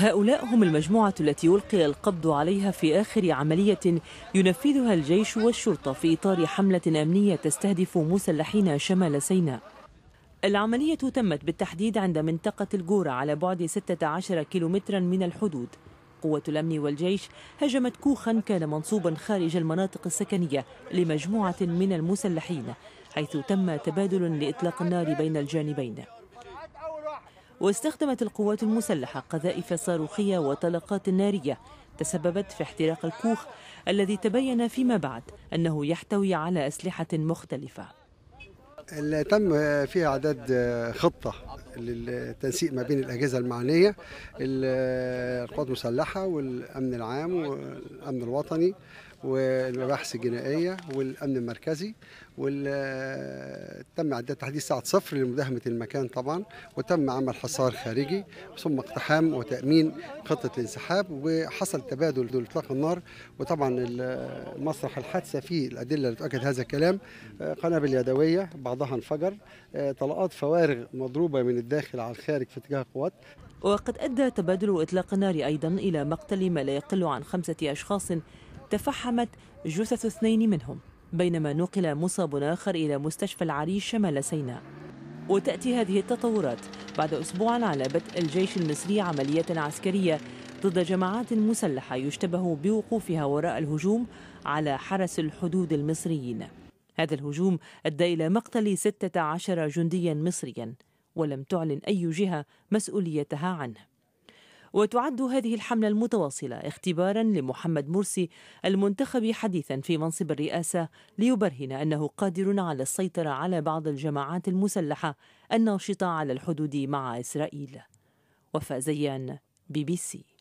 هؤلاء هم المجموعة التي ألقي القبض عليها في آخر عملية ينفذها الجيش والشرطة في إطار حملة أمنية تستهدف مسلحين شمال سيناء العملية تمت بالتحديد عند منطقة الجورة على بعد 16 كيلومترا من الحدود قوة الأمن والجيش هجمت كوخا كان منصوبا خارج المناطق السكنية لمجموعة من المسلحين حيث تم تبادل لإطلاق النار بين الجانبين واستخدمت القوات المسلحة قذائف صاروخية وطلقات نارية تسببت في احتراق الكوخ الذي تبين فيما بعد أنه يحتوي على أسلحة مختلفة تم فيها عدد خطة للتنسيق ما بين الاجهزه المعنيه القوات المسلحه والامن العام والامن الوطني والمباحث الجنائيه والامن المركزي وتم اعداد تحديد ساعه صفر لمداهمه المكان طبعا وتم عمل حصار خارجي ثم اقتحام وتامين خطه الانسحاب وحصل تبادل لاطلاق النار وطبعا مسرح الحادثه فيه الادله اللي تؤكد هذا الكلام قنابل يدويه بعضها انفجر طلقات فوارغ مضروبه من الداخل على الخارج في اتجاه قوات وقد أدى تبادل إطلاق النار أيضا إلى مقتل ما لا يقل عن خمسة أشخاص تفحمت جثث اثنين منهم بينما نقل مصاب آخر إلى مستشفى العريش شمال سيناء وتأتي هذه التطورات بعد أسبوع على بدء الجيش المصري عمليات عسكرية ضد جماعات مسلحة يشتبه بوقوفها وراء الهجوم على حرس الحدود المصريين هذا الهجوم أدى إلى مقتل 16 جنديا مصريا ولم تعلن أي جهة مسؤوليتها عنه وتعد هذه الحملة المتواصلة اختبارا لمحمد مرسي المنتخب حديثا في منصب الرئاسة ليبرهن أنه قادر على السيطرة على بعض الجماعات المسلحة الناشطة على الحدود مع إسرائيل وفازيان زيان بي بي سي